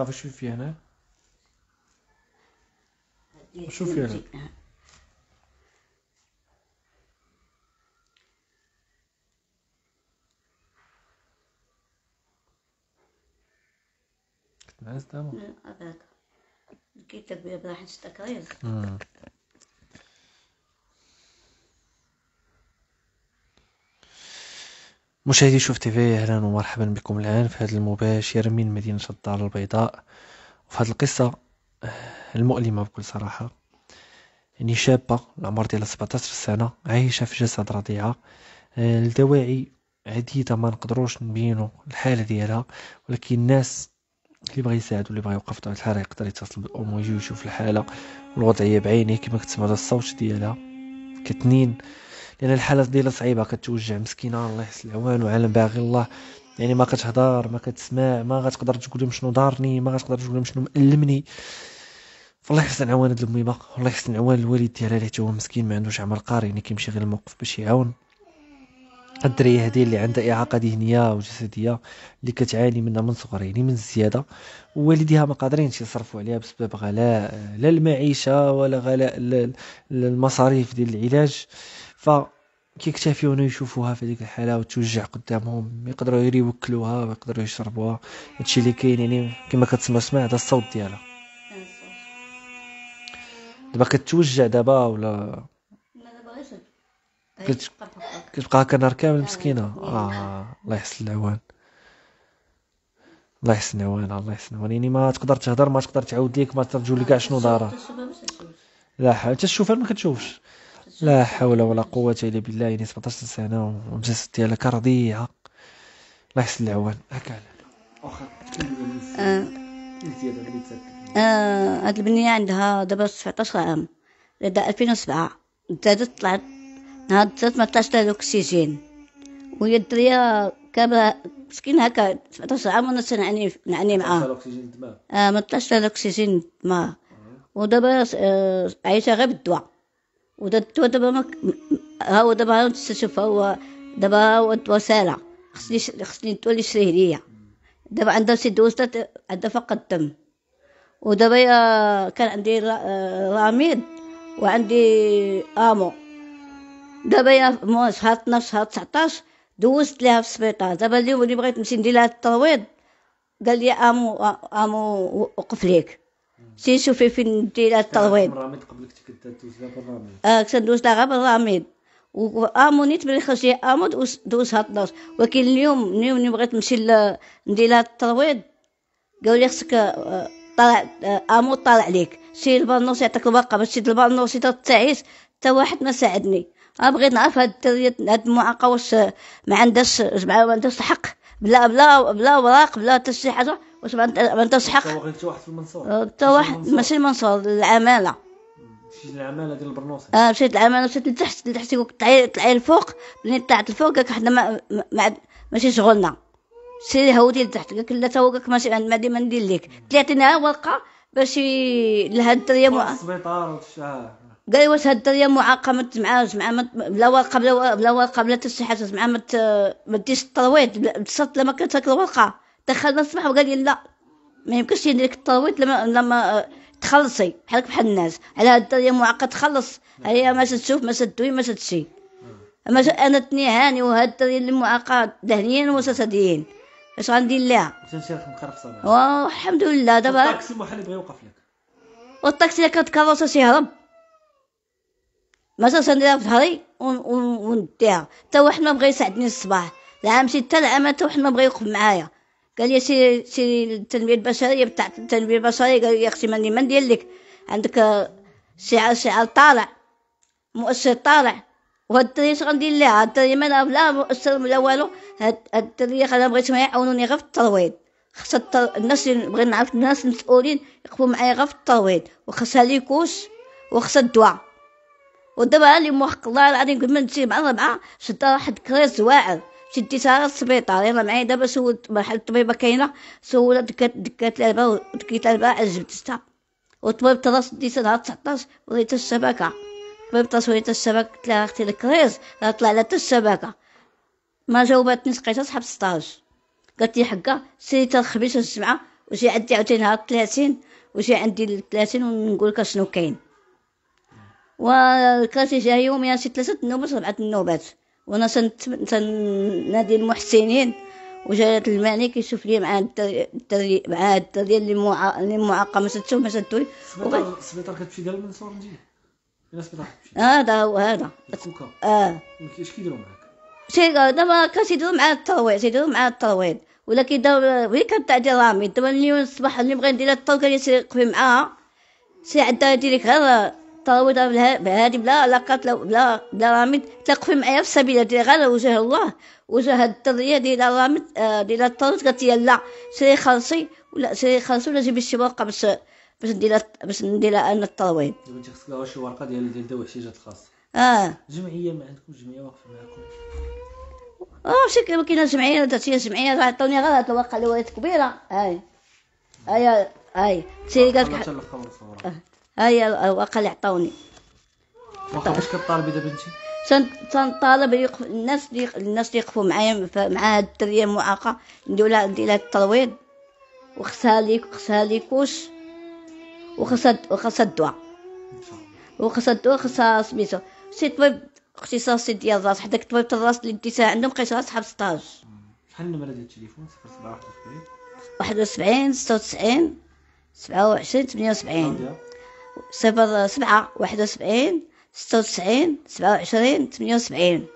صافي شوفي فيه هنا إيه، شوفي إيه، هنا كتنعس دابا كيتبيض راح نشتا كريز مشاهدي شوف تيفي اهلا ومرحبا بكم الان في هذا المباشر من مدينة الدار البيضاء وفي هذه القصة آه، المؤلمة بكل صراحة يعني شابة العمر ديالها 17 سنة عايشة في جسد رضيعة آه، لدواعي عديدة ما نقدروش نبينو الحالة ديالها ولكن الناس اللي بغى يساعد واللي بغى يوقف طبيعة الحال يقدر يتصل بالام ويجي يشوف الحالة والوضعية بعينيه كما كتسمع الصوت ديالها كتنين لان الحاله ديالها صعيبه كتوجع مسكينه الله يحسن العوان وعالم باغي الله يعني ما كتهضر ما كتسمع ما غتقدر تقول لهم شنو دارني ما غتقدر تقول لهم شنو مألمني فالله يحسن عوان هاد الميمه والله يحسن عوان الوالد ديالها اللي هو مسكين ما عندوش عمل قاري يعني كيمشي غير الموقف باش يعاون الدريه هذه اللي عندها اعاقه ذهنيه وجسديه اللي كتعاني منها من صغرها يعني من الزياده والديها ما قادرينش يصرفوا عليها بسبب غلاء لا المعيشه ولا غلاء المصاريف ديال العلاج ف انه يشوفوها في هذيك الحاله وتوجع قدامهم يقدروا غير يوكلوها ويقدروا يشربوها هادشي اللي كاين يعني كما كتسمع سمع هذا الصوت ديالها دابا كتوجع دابا ولا كتبقى هكا نهار كامل مسكينه اه الله يحسن العوان الله يحسن العوان الله يحسن العوان يعني ما تقدر تهضر ما تقدر تعاود ليك ما ترجو لك كاع شنو آه، دارها لا حتى تشوفها ما كتشوفش لا حول ولا قوة إلا بالله يعني 17 سنة ومسلسل ديالك رضيعة الله يحسن العوان هكا على واخا آه. آه هاد البنية عندها دابا 17 عام لدى 2007 زادت طلعت نهار زادت ما طلعش لها الأكسجين وهي الدرية كاملة مسكين هكا 17 عام وانا تنعني نعاني معاها اه ما طلعش لها الأكسجين الدماغ ودابا آه، عايشة غير بالدواء ودتو دابا مك... هاو دابا تشوف هو دابا هو توسالا خصني خصني تولي شري هدية دابا عندها سي دوزة عندها فقط الدم ودابا كان عندي راميد وعندي امو دابا يا مو شهر 12 شهر 19 دوزت ليها في السبيطار دابا اليوم اللي بغيت نمشي ندير لها الترويض قال لي امو امو وقف ليك سي شوفي فين ديرها الترويض الرميد كنت لها بالرميد اه كنت ندوز لها غير بالرميد امونيت ملي خرج لي امون دوزها الدوز ولكن اليوم اليوم اللي بغيت نمشي ندير لها الترويض قالوا لي خصك آه، طلع آه، امو طالع ليك شي البانوس يعطيك الباقه باش تشد البانوس تعيس حتى واحد ما ساعدني بغيت نعرف هاد الدريه هاد المعاقه واش ما عندهاش ما عندهاش الحق بلا بلا بلا اوراق بلا حتى شي حاجه واش انت انت صحق هو واحد في المنصور انت أه، واحد ماشي المنصور العماله مشيت العماله ديال البرنوصي اه مشيت العماله مشيت لتحت لتحت طلعي طلعي الفوق ملي طلعت الفوق قالك حنا ما, ما ماشي شغلنا سيري هودي لتحت قالك لا تا هو قالك ماشي ما ندير لك طلعتينها ورقه باش لهاد الدريه مع السبيطار والشهر قال لي واش هاد الدريه معاقه ما تجمعهاش مع بلا ورقه بلا ورقه بلا تسحات حاجه مع ما تديش الترويض بصح لما ما كتاكل ورقه دخلنا الصباح وقال لي لا ما يمكنش يدير لك الترويض لما لما آه، تخلصي بحالك بحال الناس على هاد الدريه معقد تخلص هي ما تشوف ما تدوي ما تشي اما انا هاني وهاد الدريه اللي معقد ذهنيا وجسديا اش غندير ليها تمشي مقرفصه قرف الحمد لله دابا الطاكسي اللي بغا يوقف لك والطاكسي كانت كاروسه تيهرب ما صرت نديرها في ظهري ونديها تا واحد ما بغا يساعدني الصباح العام مشيت تا العام تا واحد ما بغا يوقف معايا قال لي سيري سيري التنميه البشريه بتاع التنميه البشريه قال لي يا اختي ماني من ديال لك عندك سعر سعر طالع مؤشر طالع وهاد الدريه اش غندير ليها هاد الدريه ما لا مؤشر لا والو هاد الدريه انا بغيت معايا يعاونوني غير في الترويض خصها التر... الناس بغيت نعرف الناس المسؤولين يقفوا معايا غير في الترويض لي ليكوش وخاصها الدواء ودابا اللي موحق الله العظيم قبل ما نمشي مع ربعه شدا واحد كريز واعر ستي سارة السبيطار يلا معايا دابا سولت مرحلة الطبيبة كاينة سولت دكات دكات العلبة دكيت العلبة عجبتها وطبيبة راس ديتها نهار تسعطاش وريتها الشبكة الطبيب راس وريتها الشبكة قلت لها اختي الكريز راه طلع لها الشبكة ما جاوبتني سقيتها صحاب 16 قالت لي حكا تا الخميس والجمعة وجي عندي عاوتاني نهار تلاتين وجي عندي تلاتين ونقولك شنو كاين الكراسي جا يوميا شي ثلاثة نوبات ربعة النوبات وانا تنادي المحسنين وجات المعني كيشوف لي مع التري مع التري اللي مع... اللي معاقه ما تشوف ما تدوي السبيطار كتمشي ديال المنصور نجي هذا هو هذا اه اش كيديروا معاك شي دابا كيديروا معاه الترويض يديروا معاه الترويض ولا كيداو هي كتعطي رامي دابا اليوم الصباح اللي بغيت ندير الطوكه اللي سيقفي معاها سي عندها ديريك غير طلبوا بهذه بلا علاقات بلا بلا رامد تلقفي معايا في السبيل ديال غير وجه الله وجه هاد الدريه ديال رامد آه، ديال الطرد قالت لي لا سيري خلصي ولا سيري خلصي ولا جيبي شي ورقه باش باش ندير باش ندير انا دابا انت خصك لها شي ورقه ديال ديال دواء احتياجات الخاصه اه جمعيه ما عندكم جمعيه واقفه معكم اه شكل ما كاينه جمعيه درتي جمعيه راه عطوني غير هاد الورقه اللي ولات كبيره هاي هاي هاي سيري قالت هيا وقال عطوني واش كطالبي دابا انت تنطالب يقف... الناس دي... الناس اللي يقفوا معايا مع هاد الدريه المعاقه ندير لها ندير لها الترويض وخصها ليك وخصها ليكوش وخصها وخصها الدواء وخصها الدواء خصها سميتو سي طبيب اختصاصي ديال الراس حداك طبيب الراس اللي ديتها عندهم بقيت صحاب ستاج شحال النمره ديال التليفون 071 71 76 97 78 صفر سبعة واحد وسبعين ستة وتسعين سبعة وعشرين ثمانية وسبعين